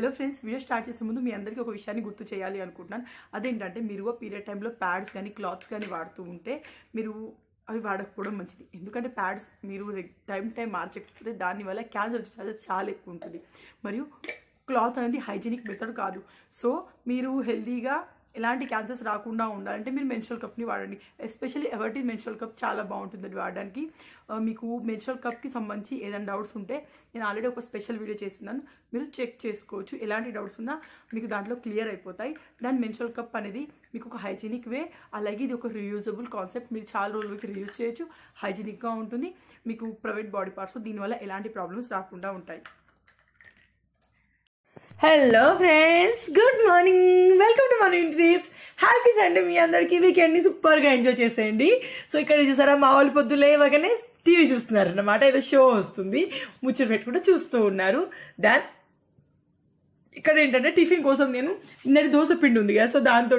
hello friends video start చేసే ముందు మీ అందరికీ ఒక విషయాన్ని గుర్తు చేయాలి అనుకుంటున్నాను అదేంటంటే మీరు పీరియడ్ టైంలో ప్యాడ్స్ కానీ క్లాత్స్ కానీ వాడుతూ ఉంటే మీరు అవి వాడకపోవడం మంచిది ఎందుకంటే ప్యాడ్స్ మీరు టైం టైం మార్చకపోతే దానివల్ల క్యాన్సర్ ఛార్జెస్ చాలా ఎక్కువ ఉంటుంది మరియు క్లాత్ అనేది హైజీనిక్ మెథడ్ కాదు సో మీరు హెల్దీగా ఎలాంటి క్యాన్సర్స్ రాకుండా ఉండాలంటే మీరు మెన్షువల్ కప్ని వాడండి ఎస్పెషల్లీ ఎవర్టీన్ మెన్షువల్ కప్ చాలా బాగుంటుంది అది వాడడానికి మీకు మెన్షువల్ కప్కి సంబంధించి ఏదైనా డౌట్స్ ఉంటే నేను ఆల్రెడీ ఒక స్పెషల్ వీడియో చేస్తున్నాను మీరు చెక్ చేసుకోవచ్చు ఎలాంటి డౌట్స్ ఉన్నా మీకు దాంట్లో క్లియర్ అయిపోతాయి దాని మెన్షువల్ కప్ అనేది మీకు ఒక హైజీనిక్ వే అలాగే ఇది ఒక రియూజబుల్ కాన్సెప్ట్ మీరు చాలా రోజులకి రియూజ్ చేయొచ్చు హైజీనిక్గా ఉంటుంది మీకు ప్రైవేట్ బాడీ పార్ట్స్ దీనివల్ల ఎలాంటి ప్రాబ్లమ్స్ రాకుండా ఉంటాయి hello friends good morning welcome to morning trips happy Sunday మీ అందరికీ సూపర్ గా ఎంజాయ్ చేసేయండి సో ఇక్కడ చూసారా మా వాళ్ళు పొద్దులే ఇవ్వగానే టీవీ చూస్తున్నారు అన్నమాట ఏదో షో వస్తుంది ముచ్చట పెట్టుకుంటూ చూస్తూ ఉన్నారు దాన్ ఇక్కడ ఏంటంటే టిఫిన్ కోసం నేను నిన్నటి దోశ పిండి ఉంది కదా సో దాంతో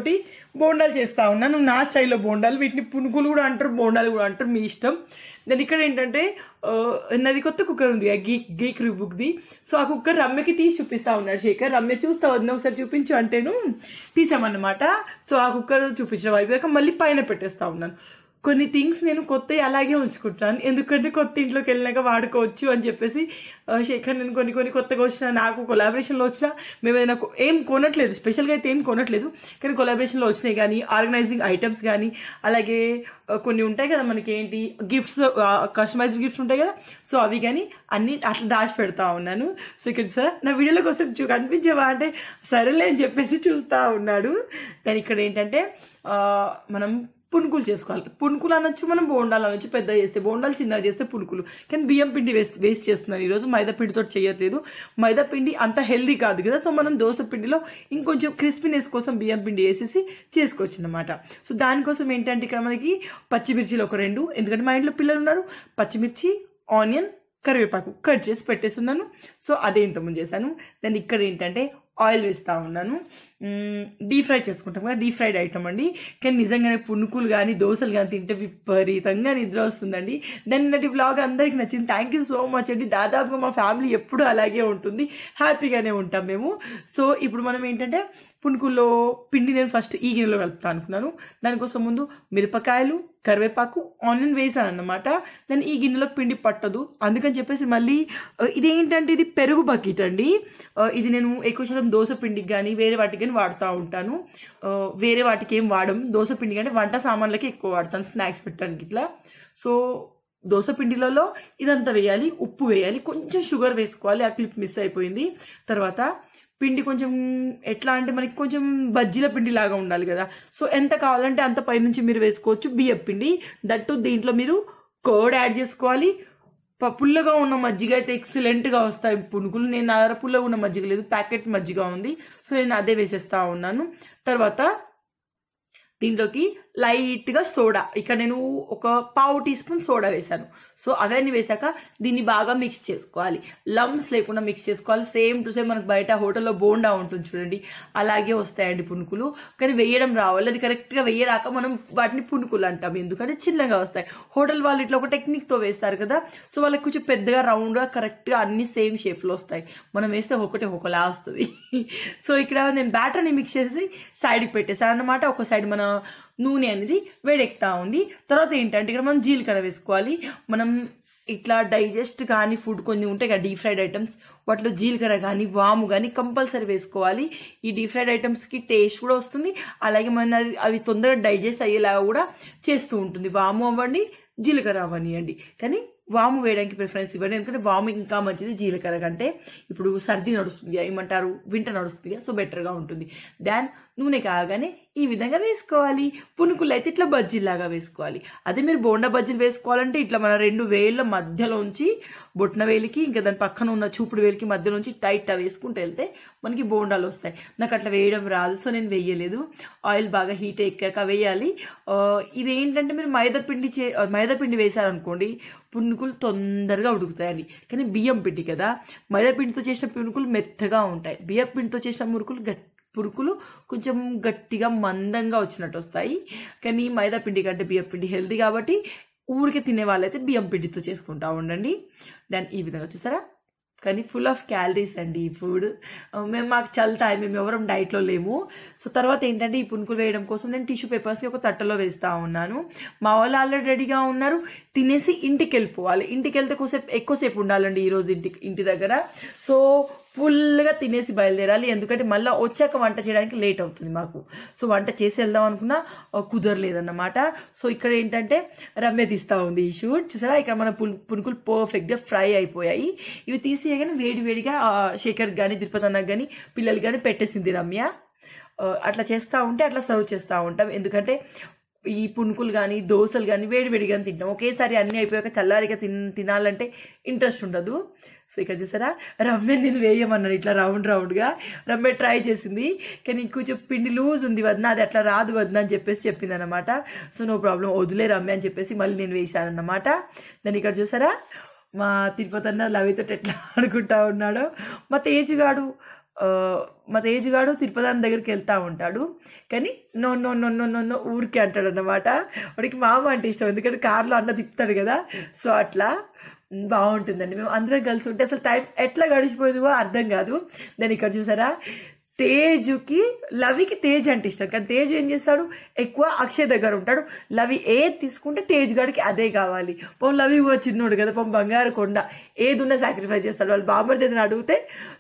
బోండాలు చేస్తా ఉన్నాను నా స్టైల్లో బోండాలు వీటిని పునుకులు కూడా అంటారు బోండాలు కూడా అంటారు మీ ఇష్టం దాని ఇక్కడ ఏంటంటే నాది కొత్త కుక్కర్ ఉంది గీ గీక్ బుక్ది సో ఆ కుక్కర్ రమ్యకి తీసి చూపిస్తా ఉన్నాడు శేఖర్ రమ్య చూస్తా వద్దు ఒకసారి చూపించు అంటేను తీసామన్నమాట సో ఆ కుక్కర్ చూపించడం అయిపోయాక మళ్ళీ పైన పెట్టేస్తా ఉన్నాను కొన్ని థింగ్స్ నేను కొత్త అలాగే ఉంచుకుంటాను ఎందుకంటే కొత్త ఇంట్లోకి వెళ్ళినాక వాడుకోవచ్చు అని చెప్పేసి శేఖర్ నేను కొన్ని కొన్ని కొత్తగా వచ్చిన నాకు కొలాబరేషన్లో వచ్చిన మేము ఏదైనా ఏం కొనట్లేదు స్పెషల్గా అయితే ఏం కొనట్లేదు కానీ కొలాబరేషన్లో వచ్చినాయి కానీ ఆర్గనైజింగ్ ఐటమ్స్ కానీ అలాగే కొన్ని ఉంటాయి కదా మనకి ఏంటి గిఫ్ట్స్ కస్టమైజ్ గిఫ్ట్స్ ఉంటాయి కదా సో అవి కానీ అన్నీ అట్లా దాచి పెడతా ఉన్నాను సో ఇక్కడ సార్ నా వీడియోలో కోసం చూ కనిపించేవా అంటే సరేలే అని చెప్పేసి చూస్తూ ఉన్నాడు కానీ ఇక్కడ ఏంటంటే మనం పునుకులు చేసుకోవాలి పునుకులు అనొచ్చు మనం బోండాలు అనొచ్చు పెద్ద చేస్తే బోండాలు చిన్నగా చేస్తే పునుకులు కానీ బియ్యం పిండి వేస్ట్ వేస్ట్ చేస్తున్నారు ఈరోజు మైదా పిండితో చేయట్లేదు మైదా పిండి అంత హెల్దీ కాదు కదా సో మనం దోశ పిండిలో ఇంకొంచెం క్రిస్పీనెస్ కోసం బియ్యం పిండి వేసేసి చేసుకోవచ్చు అనమాట సో దానికోసం ఏంటంటే ఇక్కడ మనకి పచ్చిమిర్చిలు ఒక రెండు ఎందుకంటే మా ఇంట్లో పిల్లలు ఉన్నారు పచ్చిమిర్చి ఆనియన్ కరివేపాకు కట్ చేసి పెట్టేస్తున్నాను సో అదే ఇంతకుముందు చేశాను దాన్ని ఇక్కడ ఏంటంటే ఆయిల్ వేస్తూ ఉన్నాను డీప్ ఫ్రై చేసుకుంటాం కదా డీప్ ఫ్రైడ్ ఐటమ్ అండి కానీ నిజంగానే పుణుకులు కానీ దోశలు కానీ తింటే విపరీతంగా నిద్ర వస్తుందండి నటి బ్లాగ్ అందరికి నచ్చింది థ్యాంక్ యూ సో మచ్ అండి దాదాపుగా మా ఫ్యామిలీ ఎప్పుడూ అలాగే ఉంటుంది హ్యాపీగానే ఉంటాం మేము సో ఇప్పుడు మనం ఏంటంటే పుణుకుల్లో పిండి నేను ఫస్ట్ ఈ గిన్నెలో కలుపుతాను అనుకున్నాను దానికోసం ముందు మిరపకాయలు కరివేపాకు ఆనియన్ వేసాను అనమాట దాన్ని ఈ గిన్నెలో పిండి పట్టదు అందుకని చెప్పేసి మళ్ళీ ఇదేంటంటే ఇది పెరుగు బకెట్ అండి ఇది నేను ఎక్కువ శాతం దోశ పిండికి కానీ వేరే వాటికి కానీ వాడుతూ ఉంటాను వేరే వాటికి ఏం వాడం దోశ పిండి కానీ వంట సామాన్లకి ఎక్కువ వాడతాను స్నాక్స్ పెట్టడానికి ఇట్లా సో దోశ పిండిలలో ఇదంతా వేయాలి ఉప్పు వేయాలి కొంచెం షుగర్ వేసుకోవాలి ఆ క్లిప్ మిస్ అయిపోయింది తర్వాత పిండి కొంచెం ఎట్లా అంటే మనకి కొంచెం బజ్జీల పిండి లాగా ఉండాలి కదా సో ఎంత కావాలంటే అంత పైనుంచి మీరు వేసుకోవచ్చు బియ్యం పిండి దట్టు దీంట్లో మీరు కర్డ్ యాడ్ చేసుకోవాలి పుల్లగా ఉన్న మజ్జిగ అయితే ఎక్సలెంట్గా వస్తాయి పునుగులు నేను అర పుల్లగా ఉన్న మజ్జిగ లేదు ప్యాకెట్ మజ్జిగ ఉంది సో నేను అదే వేసేస్తా ఉన్నాను తర్వాత దీంట్లోకి లైట్గా సోడా ఇక్కడ నేను ఒక పావు టీ స్పూన్ సోడా వేశాను సో అవన్నీ వేశాక దీన్ని బాగా మిక్స్ చేసుకోవాలి లమ్స్ లేకుండా మిక్స్ చేసుకోవాలి సేమ్ టు సేమ్ మనకు బయట హోటల్లో బోండా ఉంటుంది చూడండి అలాగే వస్తాయండి పునుకులు కానీ వేయడం రావాలి అది కరెక్ట్గా వేయరాక మనం వాటిని పునుకులు అంటాం ఎందుకంటే చిన్నగా వస్తాయి హోటల్ వాళ్ళు ఇట్లా ఒక టెక్నిక్తో వేస్తారు కదా సో వాళ్ళకి కొంచెం పెద్దగా రౌండ్గా కరెక్ట్గా అన్ని సేమ్ షేప్లో వస్తాయి మనం వేస్తే ఒకటి ఒకలా వస్తుంది సో ఇక్కడ నేను బ్యాటర్ని మిక్స్ చేసి సైడ్కి పెట్టేసాను అనమాట ఒక సైడ్ మన నూనె అనేది వేడెక్తా ఉంది తర్వాత ఏంటంటే ఇక్కడ మనం జీలకర్ర వేసుకోవాలి మనం ఇట్లా డైజెస్ట్ కానీ ఫుడ్ కొన్ని ఉంటాయి కదా డీప్ ఫ్రైడ్ ఐటమ్స్ వాటిలో జీలకర్ర కానీ వాము కానీ కంపల్సరీ వేసుకోవాలి ఈ డీప్ ఫ్రైడ్ ఐటమ్స్కి టేస్ట్ కూడా వస్తుంది అలాగే మన అవి తొందరగా డైజెస్ట్ అయ్యేలాగా కూడా చేస్తూ ఉంటుంది వాము అవ్వండి జీలకర్ర అవ్వనియండి కానీ వాము వేయడానికి ప్రిఫరెన్స్ ఇవ్వండి ఎందుకంటే వాము ఇంకా మంచిది జీలకర్ర కంటే ఇప్పుడు సర్ది నడుస్తుంది ఏమంటారు వింటర్ నడుస్తుంది సో బెటర్గా ఉంటుంది దాన్ నూనె కాగానే ఈ విధంగా వేసుకోవాలి పునుకులు అయితే ఇట్లా బజ్జీలాగా వేసుకోవాలి అదే మీరు బోండా బజ్జీలు వేసుకోవాలంటే ఇట్లా మన రెండు వేళ్ళ మధ్యలోంచి బొట్న వేలికి ఇంకా దాని పక్కన ఉన్న చూపుడు వేలికి మధ్యలోంచి టైట్గా వేసుకుంటూ వెళ్తే మనకి బోండాలు వస్తాయి నాకు అట్లా వేయడం రాదు సో నేను వేయలేదు ఆయిల్ బాగా హీట్ ఎక్కాక వేయాలి ఇది ఏంటంటే మీరు మైదా పిండి చే మైదా పిండి వేశారనుకోండి పునుకులు తొందరగా ఉడుకుతాయండి కానీ బియ్యం పిండి కదా మైదా పిండితో చేసిన పునుకులు మెత్తగా ఉంటాయి బియ్యం పిండితో చేసిన మురుకులు గట్టి పురుకులు కొంచెం గట్టిగా మందంగా వచ్చినట్టు వస్తాయి కానీ మైదా పిండి కంటే బియ్యం పిండి హెల్దీ కాబట్టి ఊరికే తినే వాళ్ళైతే బియ్యం పిండితో చేసుకుంటా ఉండండి దాని ఈ విధంగా చూసారా కానీ ఫుల్ ఆఫ్ క్యాలరీస్ అండి ఈ ఫుడ్ మేము మాకు చల్తాయి మేము ఎవరం డైట్లో లేము సో తర్వాత ఏంటంటే ఈ పునుకులు వేయడం కోసం నేను టిష్యూ పేపర్స్ని ఒక తట్టలో వేస్తూ ఉన్నాను మా వాళ్ళు ఆల్రెడీ రెడీగా ఉన్నారు తినేసి ఇంటికి వెళ్ళిపోవాలి ఇంటికి వెళ్తే కొంచెం ఎక్కువసేపు ఉండాలండి ఈరోజు ఇంటి ఇంటి దగ్గర సో ఫుల్గా తినేసి బయలుదేరాలి ఎందుకంటే మళ్ళీ వచ్చాక వంట చేయడానికి లేట్ అవుతుంది మాకు సో వంట చేసి వెళ్దాం అనుకున్నా కుదరలేదన్నమాట సో ఇక్కడ ఏంటంటే రమ్య తీస్తూ ఉంది ఈ షూట్ చూసారా ఇక్కడ మన పునుకులు పర్ఫెక్ట్గా ఫ్రై అయిపోయాయి ఇవి వేడి వేడివేడిగా శేఖర్ కానీ తిరుపతి అన్నకు కానీ పిల్లలు కానీ పెట్టేసింది రమ్య అట్లా చేస్తూ ఉంటే అట్లా సర్వ్ చేస్తూ ఉంటాం ఎందుకంటే ఈ పునుకులు కానీ దోశలు కానీ వేడివేడిగా తింటాం ఒకేసారి అన్నీ అయిపోయాక చల్లారిగా తిన్ తినాలంటే ఇంట్రెస్ట్ ఉండదు సో ఇక్కడ చూసారా రమ్మే నేను వేయమన్నాను ఇట్లా రౌండ్ రౌండ్గా రమ్మే ట్రై చేసింది కానీ కొంచెం పిండి లూజ్ ఉంది వద్న అది అట్లా రాదు వద్దు అని చెప్పేసి చెప్పింది అనమాట సో నో ప్రాబ్లం వదిలే రమ్మే అని చెప్పేసి మళ్ళీ నేను వేసానన్నమాట దాన్ని ఇక్కడ చూసారా మా తిరుపతి అన్న లవితో ఎట్లా ఆడుకుంటా ఉన్నాడో మా తేజుగాడు మా తేజుగాడు తిరుపతి అన్న దగ్గరికి వెళ్తూ ఉంటాడు కానీ no no no no no no ఊరికే అంటాడు అనమాట వాడికి మామ అంటే ఇష్టం ఎందుకంటే కారులో అన్న తిప్పుతాడు కదా సో అట్లా బాగుంటుందండి మేము అందరం కలిసి ఉంటే అసలు టైం ఎట్లా గడిచిపోయేదివో అర్థం కాదు నేను ఇక్కడ చూసారా తేజుకి లవికి తేజ్ అంటే ఇష్టం కానీ తేజ్ ఏం చేస్తాడు ఎక్కువ అక్షయ్ దగ్గర ఉంటాడు లవి ఏది తీసుకుంటే తేజ్ గడికి అదే కావాలి పోం లవి కూడా చిన్నోడు కదా పోం బంగారు కొండ ఏది ఉన్నా సాక్రిఫైస్ చేస్తాడు వాళ్ళు బాంబర్ది ఏదైనా అడిగితే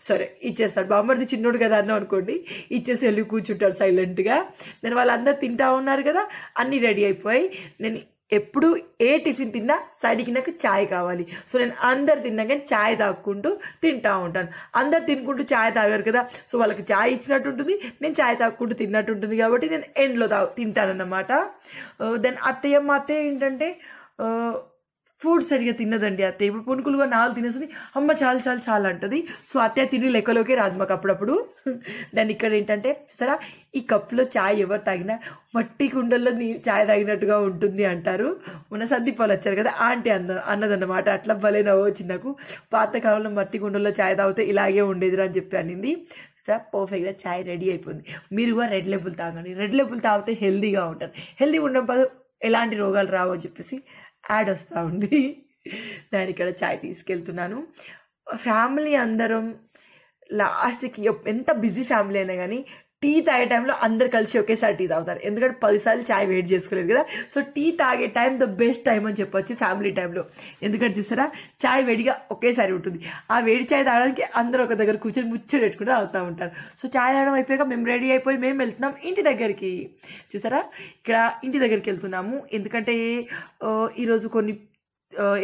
సరే ఇచ్చేస్తాడు బాంబర్ది చిన్నోడు కదా అన్నాం అనుకోండి ఇచ్చేసి వెళ్ళి కూర్చుంటాడు సైలెంట్గా నేను వాళ్ళందరూ తింటా ఉన్నారు కదా అన్నీ రెడీ అయిపోయి నేను ఎప్పుడు ఏ టిఫిన్ తిన్నా సైడ్కి నాకు ఛాయ్ కావాలి సో నేను అందరు తిన్నా కానీ ఛాయ్ తాక్కుంటూ తింటా ఉంటాను అందరు తినుకుంటూ ఛాయ్ తాగారు కదా సో వాళ్ళకి ఛాయ్ ఇచ్చినట్టు ఉంటుంది నేను ఛాయ్ తాక్కుంటూ తిన్నట్టు ఉంటుంది కాబట్టి నేను ఎండ్లో తా తింటానన్నమాట దెన్ uh, అత్తయ్య అత్తయ్య ఏంటంటే uh, ఫుడ్ సరిగా తినదండి అత్తే ఇప్పుడు పునుకులుగా నాలుగు తినేస్తుంది అమ్మ చాలు చాలు చాలా అంటుంది సో అత్తయ్య తిని లెక్కలోకి రాదు మాకు అప్పుడప్పుడు దాన్ని ఇక్కడ ఏంటంటే చూసారా ఈ కప్పులో ఛాయ్ ఎవరు తాగినా మట్టి కుండల్లో నీ ఛాయ్ తాగినట్టుగా ఉంటుంది అంటారు మన సందీప్ వచ్చారు కదా ఆంటీ అన్న అన్నదన్నమాట అట్లా భలే చిన్నకు నాకు పాతకాలంలో మట్టి కుండల్లో ఛాయ్ తాగితే ఇలాగే ఉండేదిరా అని చెప్పి అనింది సార్ పర్ఫెక్ట్గా ఛాయ్ రెడీ అయిపోయింది మీరు కూడా రెడ్ లెబుల్ తాగండి రెడ్ లెబుల్ తాగితే హెల్దీగా ఉంటారు హెల్దీగా ఉండడం ఎలాంటి రోగాలు రావు అని చెప్పేసి యాడ్ వస్తూ ఉంది నేను ఇక్కడ చాయ్ తీసుకెళ్తున్నాను ఫ్యామిలీ అందరం లాస్ట్కి ఎంత బిజీ ఫ్యామిలీ అయినా కానీ టీ తాగే టైంలో అందరు కలిసి ఒకేసారి టీ తాగుతారు ఎందుకంటే పదిసార్లు చాయ్ వెయిట్ చేసుకోలేదు కదా సో టీ తాగే టైం ద బెస్ట్ టైం అని చెప్పొచ్చు ఫ్యామిలీ టైంలో ఎందుకంటే చూసారా చాయ్ వేడిగా ఒకేసారి ఉంటుంది ఆ వేడి చాయ్ తాగడానికి అందరూ ఒక దగ్గర కూర్చొని ముచ్చట పెట్టుకుని తాగుతూ ఉంటారు సో చాయ్ తాగడం అయిపోయాక మేము రెడీ అయిపోయి మేము వెళ్తున్నాం ఇంటి దగ్గరికి చూసారా ఇక్కడ ఇంటి దగ్గరికి వెళ్తున్నాము ఎందుకంటే ఈరోజు కొన్ని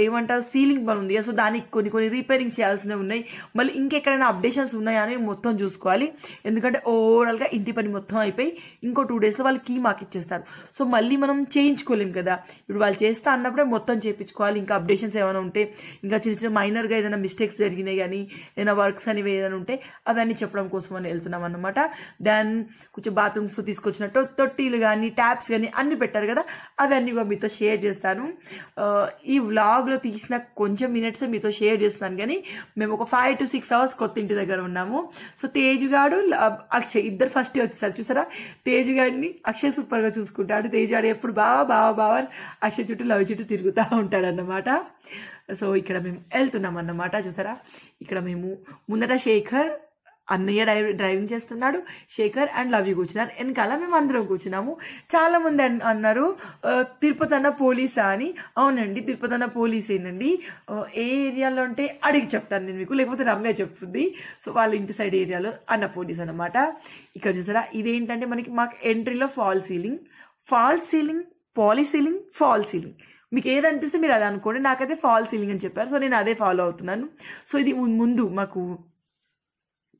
ఏమంటారు సీలింగ్ పని ఉంది సో దానికి కొన్ని కొన్ని రిపేరింగ్ చేయాల్సినవి ఉన్నాయి మళ్ళీ ఇంకెక్కడైనా అప్డేషన్స్ ఉన్నాయా అని మొత్తం చూసుకోవాలి ఎందుకంటే ఓవరాల్గా ఇంటి పని మొత్తం అయిపోయి ఇంకో టూ డేస్లో వాళ్ళు కీ మాకు ఇచ్చేస్తారు సో మళ్ళీ మనం చేయించుకోలేం కదా ఇప్పుడు వాళ్ళు చేస్తా అన్నప్పుడే మొత్తం చేయించుకోవాలి ఇంకా అప్డేషన్స్ ఏమైనా ఉంటే ఇంకా చిన్న చిన్న మైనర్గా ఏదైనా మిస్టేక్స్ జరిగినాయి కానీ ఏదైనా వర్క్స్ అనేవి ఏదైనా ఉంటే అవన్నీ చెప్పడం కోసం అని వెళ్తున్నాం అనమాట దాన్ని కొంచెం బాత్రూమ్స్ తీసుకొచ్చినట్టు తొట్టీలు కానీ ట్యాప్స్ కానీ అన్నీ పెట్టారు కదా అవన్నీ కూడా మీతో షేర్ చేస్తాను ఈ వ్లాగ్లో తీసిన కొంచెం మినిట్స్ మీతో షేర్ చేస్తున్నాను కానీ మేము ఒక ఫైవ్ టు సిక్స్ అవర్స్ కొత్త ఇంటి దగ్గర ఉన్నాము సో తేజుగాడు అక్షయ్ ఇద్దరు ఫస్ట్ వచ్చేసారు చూసారా తేజుగాడిని అక్షయ్ సూపర్గా చూసుకుంటాడు తేజుగాడు ఎప్పుడు బావా బావా బావా అక్షయ్ చుట్టూ లవ్ చుట్టూ తిరుగుతూ ఉంటాడు అన్నమాట సో ఇక్కడ మేము వెళ్తున్నాం అన్నమాట చూసారా ఇక్కడ మేము ముందట శేఖర్ అన్నయ్య డ్రై డ్రైవింగ్ చేస్తున్నాడు శేఖర్ అండ్ లవ్య కూర్చున్నారు వెనకాల మేము అందరం కూర్చున్నాము చాలా మంది అన్నారు తిరుపతి అన్న పోలీసా అని అవునండి తిరుపతి అన్న ఏంటండి ఏ ఏరియాలో ఉంటే అడిగి చెప్తాను నేను మీకు లేకపోతే రమ్య చెప్తుంది సో వాళ్ళ ఇంటి సైడ్ ఏరియాలో అన్న పోలీస్ అనమాట ఇక్కడ చూసారా ఇదేంటంటే మనకి మాకు ఎంట్రీలో fall ceiling fall ceiling poly ceiling fall ceiling మీకు ఏది అనిపిస్తే మీరు అది అనుకోండి నాకైతే ఫాల్ సీలింగ్ అని చెప్పారు సో నేను అదే ఫాలో అవుతున్నాను సో ఇది ముందు మాకు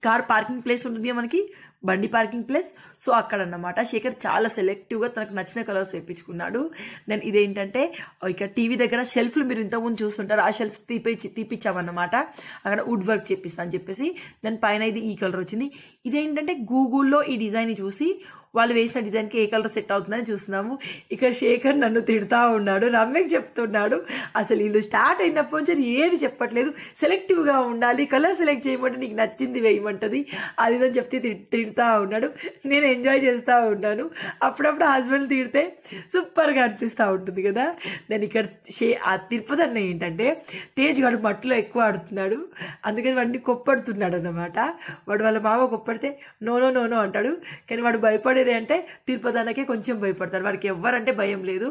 కార్ పార్కింగ్ ప్లేస్ ఉంటుంది మనకి బండి పార్కింగ్ ప్లేస్ సో అక్కడ అన్నమాట శేఖర్ చాలా సెలెక్టివ్గా తనకు నచ్చిన కలర్స్ వేయించుకున్నాడు దెన్ ఇదేంటంటే ఇక టీవీ దగ్గర షెల్ఫ్లు మీరు ఇంతకుముందు చూస్తుంటారు ఆ షెల్ఫ్స్ తీపిచ్చి తీపిచ్చామన్నమాట అక్కడ వుడ్ వర్క్ చేపిస్తా అని చెప్పేసి దాని పైన ఇది ఈ కలర్ వచ్చింది ఇదేంటంటే గూగుల్లో ఈ డిజైన్ చూసి వాళ్ళు వేసిన డిజైన్కి ఏ కలర్ సెట్ అవుతుందని చూస్తున్నాము ఇక్కడ శేఖర్ నన్ను తిడతా ఉన్నాడు రమ్యకి చెప్తున్నాడు అసలు వీళ్ళు స్టార్ట్ అయినప్పటి నుంచి ఏది చెప్పట్లేదు సెలెక్టివ్గా ఉండాలి కలర్ సెలెక్ట్ చేయమంటే నీకు నచ్చింది వేయమంటుంది అది ఇదని చెప్తే తిడతా ఉన్నాడు నేను ఎంజాయ్ చేస్తూ ఉన్నాను అప్పుడప్పుడు హస్బెండ్ తిడితే సూపర్గా అనిపిస్తూ ఉంటుంది కదా దాని ఇక్కడ షే ఆ తిరుపతి అన్న ఏంటంటే తేజ్ గడు మట్టిలో ఎక్కువ ఆడుతున్నాడు అందుకని వాడిని కొప్పడుతున్నాడు అనమాట వాడు వాళ్ళ మామ కొప్పడితే నోనో నోనో అంటాడు కానీ వాడు భయపడే ఇంకోటి అంటే తిరుపతి అన్నకే కొంచెం భయపడతారు వాడికి ఎవ్వరంటే భయం లేదు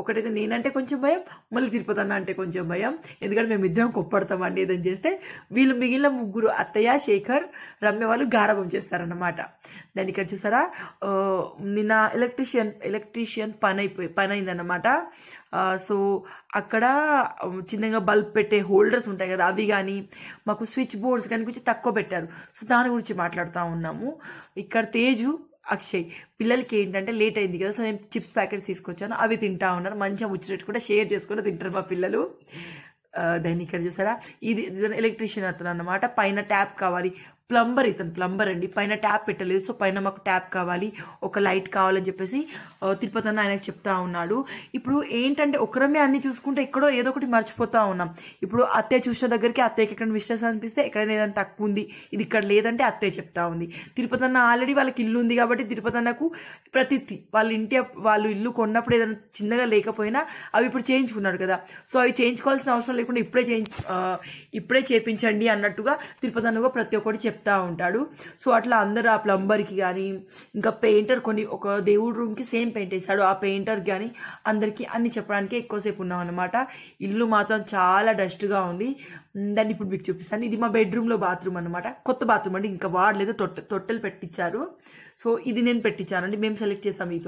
ఒకటైతే నేనంటే కొంచెం భయం మళ్ళీ తిరుపతి అన్న అంటే కొంచెం భయం ఎందుకంటే మేము ఇద్దరం కొప్పడతామండి ఏదని చేస్తే వీళ్ళు మిగిలిన ముగ్గురు అత్తయ్య శేఖర్ రమ్య వాళ్ళు గారభం చేస్తారన్నమాట దాన్ని ఇక్కడ చూసారా నిన్న ఎలక్ట్రీషియన్ ఎలక్ట్రీషియన్ పని అయిపోయి పని అయిందన్నమాట సో అక్కడ చిన్నగా బల్బ్ పెట్టే హోల్డర్స్ ఉంటాయి కదా అవి కానీ మాకు స్విచ్ బోర్డ్స్ కానీ కొంచెం తక్కువ పెట్టారు సో దాని గురించి మాట్లాడుతూ ఉన్నాము ఇక్కడ తేజు అక్షయ్ పిల్లలకి ఏంటంటే లేట్ అయింది కదా సో నేను చిప్స్ ప్యాకెట్స్ తీసుకొచ్చాను అవి తింటా ఉన్నారు మంచిగా ముచ్చినట్టు కూడా షేర్ చేసుకుని తింటారు మా పిల్లలు దాన్ని ఇక్కడ చూసారా ఇది ఎలక్ట్రీషియన్ అతను అనమాట పైన ట్యాప్ కావాలి ప్లంబర్ ఇతను ప్లంబర్ అండి పైన ట్యాప్ పెట్టలేదు సో పైన మాకు ట్యాప్ కావాలి ఒక లైట్ కావాలని చెప్పేసి తిరుపతి అన్న ఆయనకు చెప్తా ఉన్నాడు ఇప్పుడు ఏంటంటే ఒకరమే అన్ని చూసుకుంటే ఎక్కడో ఏదో ఒకటి మర్చిపోతా ఉన్నాం ఇప్పుడు అత్తయ్య చూసిన దగ్గరికి అత్తయ్యకి ఎక్కడ మిస్టేక్స్ అనిపిస్తే ఎక్కడైనా ఏదైనా తక్కువ ఉంది ఇది ఇక్కడ లేదంటే అత్తయ్య చెప్తా ఉంది తిరుపతి అన్న ఆల్రెడీ వాళ్ళకి ఇల్లు ఉంది కాబట్టి తిరుపతి అన్నకు ప్రతిత్తి వాళ్ళ ఇంటి వాళ్ళు ఇల్లు కొన్నప్పుడు ఏదైనా చిన్నగా లేకపోయినా అవి ఇప్పుడు చేయించుకున్నారు కదా సో అవి చేయించుకోవాల్సిన అవసరం లేకుండా ఇప్పుడే చేయించు ఇప్పుడే చేయించండి అన్నట్టుగా తిరుపతి అన్నగా ప్రతి ఒక్కటి చెప్తారు చెప్తా ఉంటాడు సో అట్లా అందరు ఆ ప్లంబర్కి కానీ ఇంకా పెయింటర్ కొన్ని ఒక దేవుడు రూమ్కి సేమ్ పెయింట్ వేస్తాడు ఆ పెయింటర్కి కానీ అందరికీ అన్ని చెప్పడానికి ఎక్కువసేపు ఉన్నాం అనమాట ఇల్లు మాత్రం చాలా డస్ట్గా ఉంది దాన్ని ఇప్పుడు మీకు చూపిస్తాను ఇది మా బెడ్రూమ్లో బాత్రూమ్ అనమాట కొత్త బాత్రూమ్ అంటే ఇంకా వాడలేదు తొట్ట తొట్టెలు పెట్టించారు సో ఇది నేను పెట్టించానండి మేము సెలెక్ట్ చేస్తాం ఈ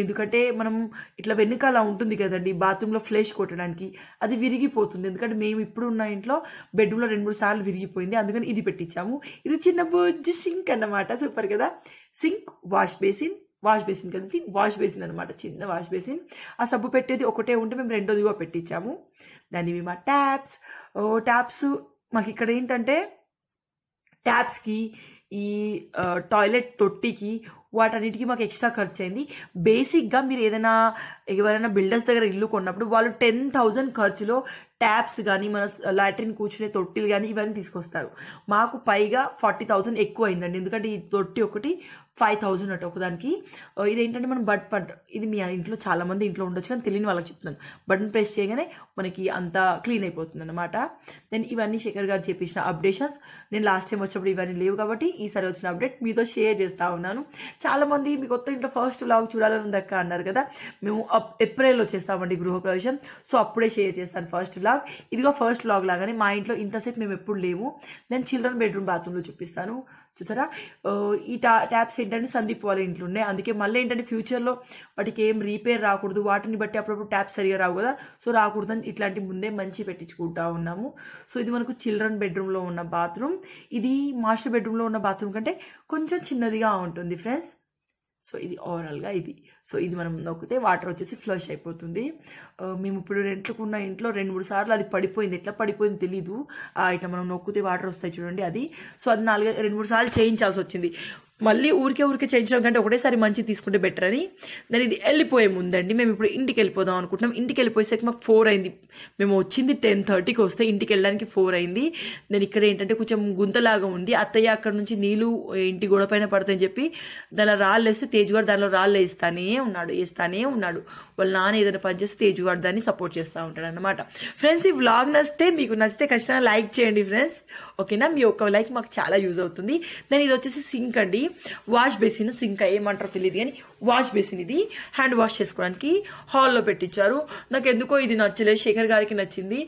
ఎందుకంటే మనం ఇట్లా వెనుకాల ఉంటుంది కదండి బాత్రూంలో ఫ్లేష్ కొట్టడానికి అది విరిగిపోతుంది ఎందుకంటే మేము ఇప్పుడు ఉన్న ఇంట్లో బెడ్రూమ్లో రెండు మూడు సార్లు విరిగిపోయింది అందుకని ఇది పెట్టించాము ఇది చిన్న బుజ్జి సింక్ అన్నమాట సూపర్ కదా sink wash basin wash basin కలిపి వాష్ బేసిన్ అనమాట చిన్న వాష్ బేసిన్ ఆ సబ్బు పెట్టేది ఒకటే ఉంటే మేము రెండోదిగా పెట్టించాము దాని మా ట్యాప్స్ ట్యాప్స్ మాకు ఇక్కడ ఏంటంటే ట్యాప్స్కి ఈ టాయిలెట్ తొట్టికి వాటన్నిటికీ మాకు ఎక్స్ట్రా ఖర్చు అయింది బేసిక్గా మీరు ఏదైనా ఎవరైనా బిల్డర్స్ దగ్గర ఇల్లు కొన్నప్పుడు వాళ్ళు టెన్ థౌజండ్ ఖర్చులో ట్యాప్స్ కానీ మన లాట్రిన్ కూర్చునే తొట్టిలు కానీ ఇవన్నీ తీసుకొస్తారు మాకు పైగా ఫార్టీ థౌజండ్ ఎక్కువ అయిందండి ఎందుకంటే ఈ తొట్టి ఒకటి ఫైవ్ థౌజండ్ అట ఒకదానికి ఇదేంటంటే మనం బట్ పంట ఇది మీ ఇంట్లో చాలామంది ఇంట్లో ఉండొచ్చు కానీ తెలియని వాళ్ళకి చెప్తున్నాను బటన్ ప్రెస్ చేయగానే మనకి అంతా క్లీన్ అయిపోతుంది అనమాట నేను ఇవన్నీ శేఖర్ గారు చేపించిన అప్డేషన్స్ నేను లాస్ట్ టైం వచ్చినప్పుడు ఇవన్నీ లేవు కాబట్టి ఈసారి వచ్చిన అప్డేట్ మీతో షేర్ చేస్తూ ఉన్నాను చాలామంది మీ కొత్త ఇంట్లో ఫస్ట్ లాగ్ చూడాలని దక్క అన్నారు కదా మేము ఏప్రిల్ వచ్చేస్తామండి గృహప్రవేశం సో అప్పుడే షేర్ చేస్తాను ఫస్ట్ లాగ్ ఇదిగో ఫస్ట్ లాగ్ లాగానే మా ఇంట్లో ఇంతసేపు మేము ఎప్పుడు లేవు నేను చిల్డ్రన్ బెడ్రూమ్ బాత్రూంలో చూపిస్తాను చూసారా ఈ టా ట్యాప్స్ ఏంటంటే సందీప్ వాళ్ళ ఇంట్లో ఉన్నాయి అందుకే మళ్ళీ ఏంటంటే ఫ్యూచర్లో వాటికి ఏం రీపేర్ రాకూడదు వాటిని బట్టి అప్పుడప్పుడు ట్యాప్స్ సరిగా రావు కదా సో రాకూడదు అని ఇట్లాంటి ముందే మంచి పెట్టించుకుంటా ఉన్నాము సో ఇది మనకు చిల్డ్రన్ బెడ్రూమ్లో ఉన్న బాత్రూమ్ ఇది మాస్టర్ బెడ్రూమ్లో ఉన్న బాత్రూమ్ కంటే కొంచెం చిన్నదిగా ఉంటుంది ఫ్రెండ్స్ సో ఇది ఓవరాల్గా ఇది సో ఇది మనం నొక్కితే వాటర్ వచ్చేసి ఫ్లష్ అయిపోతుంది మేము ఇప్పుడు రెంట్లకున్న ఇంట్లో రెండు మూడు సార్లు అది పడిపోయింది ఎట్లా పడిపోయింది తెలీదు ఇట్లా మనం నొక్కితే వాటర్ వస్తాయి చూడండి అది సో అది నాలుగు రెండు మూడు సార్లు చేయించాల్సి వచ్చింది మళ్ళీ ఊరికే ఊరికే చేయించడం కంటే ఒకటేసారి మంచి తీసుకుంటే బెటర్ అని దాని ఇది వెళ్ళిపోయే ముందండి మేము ఇప్పుడు ఇంటికి వెళ్ళిపోదాం అనుకుంటున్నాం ఇంటికి వెళ్ళిపోయేసరికి మాకు ఫోర్ అయింది మేము వచ్చింది టెన్ థర్టీకి వస్తే ఇంటికి వెళ్ళడానికి ఫోర్ అయింది దాని ఇక్కడ ఏంటంటే కొంచెం గుంతలాగా ఉంది అత్తయ్య అక్కడ నుంచి నీళ్ళు ఇంటి పైన పడతాయని చెప్పి దానిలో రాళ్ళు వేస్తే తేజ్ కూడా దానిలో రాళ్ళు వేస్తానే ఉన్నాడు వేస్తానే ఉన్నాడు వాళ్ళ నాన్న ఏదైనా పని చేస్తే తేజుగాడు దాన్ని సపోర్ట్ చేస్తూ ఉంటాడు అనమాట ఫ్రెండ్స్ ఈ వ్లాగ్ నచ్చితే మీకు నచ్చితే ఖచ్చితంగా లైక్ చేయండి ఫ్రెండ్స్ ఓకేనా మీ ఒక్క లైక్ మాకు చాలా యూజ్ అవుతుంది దాని ఇది వచ్చేసి సింక్ అండి వాష్ బేసిన్ సింక్ ఏమంటారో తెలియదు కానీ వాష్ బేసిన్ ఇది హ్యాండ్ వాష్ చేసుకోవడానికి హాల్లో పెట్టించారు నాకు ఎందుకో ఇది నచ్చలేదు శేఖర్ గారికి నచ్చింది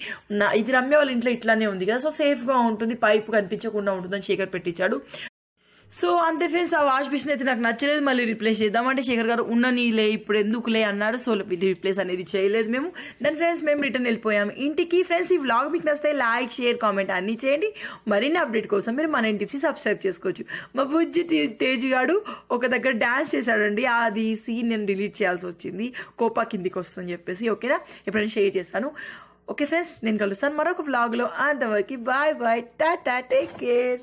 నా ఇది రమ్మే వాళ్ళ ఇంట్లో ఇట్లానే ఉంది కదా సో సేఫ్గా ఉంటుంది పైప్ కనిపించకుండా ఉంటుందని శేఖర్ పెట్టించాడు సో అంతే ఫ్రెండ్స్ ఆ వాష్ బేసిన్ అయితే నాకు నచ్చలేదు మళ్ళీ రిప్లేస్ చేద్దామంటే శేఖర్ గారు ఉన్ననీలే ఇప్పుడు ఎందుకులే అన్నారు సో రిప్లేస్ అనేది చేయలేదు మేము దాని ఫ్రెండ్స్ మేము రిటర్న్ వెళ్ళిపోయాము ఇంటికి ఫ్రెండ్స్ ఈ వ్లాగ్ మీకు నచ్చితే లైక్ షేర్ కామెంట్ అన్నీ చేయండి మరిన్ని అప్డేట్ కోసం మీరు మన ఇంటిప్స్ సబ్స్క్రైబ్ చేసుకోవచ్చు మా బుజ్జి తేజ్ గారు ఒక దగ్గర డ్యాన్స్ చేశాడండి అది సీన్ నేను డిలీట్ చేయాల్సి వచ్చింది కోపా కిందికి వస్తుందని చెప్పేసి ఓకేనా ఎప్పుడైనా షేర్ చేస్తాను ఓకే ఫ్రెండ్స్ నేను కలుస్తాను మరొక వ్లాగ్లో అంతవరకు bye bye tata take care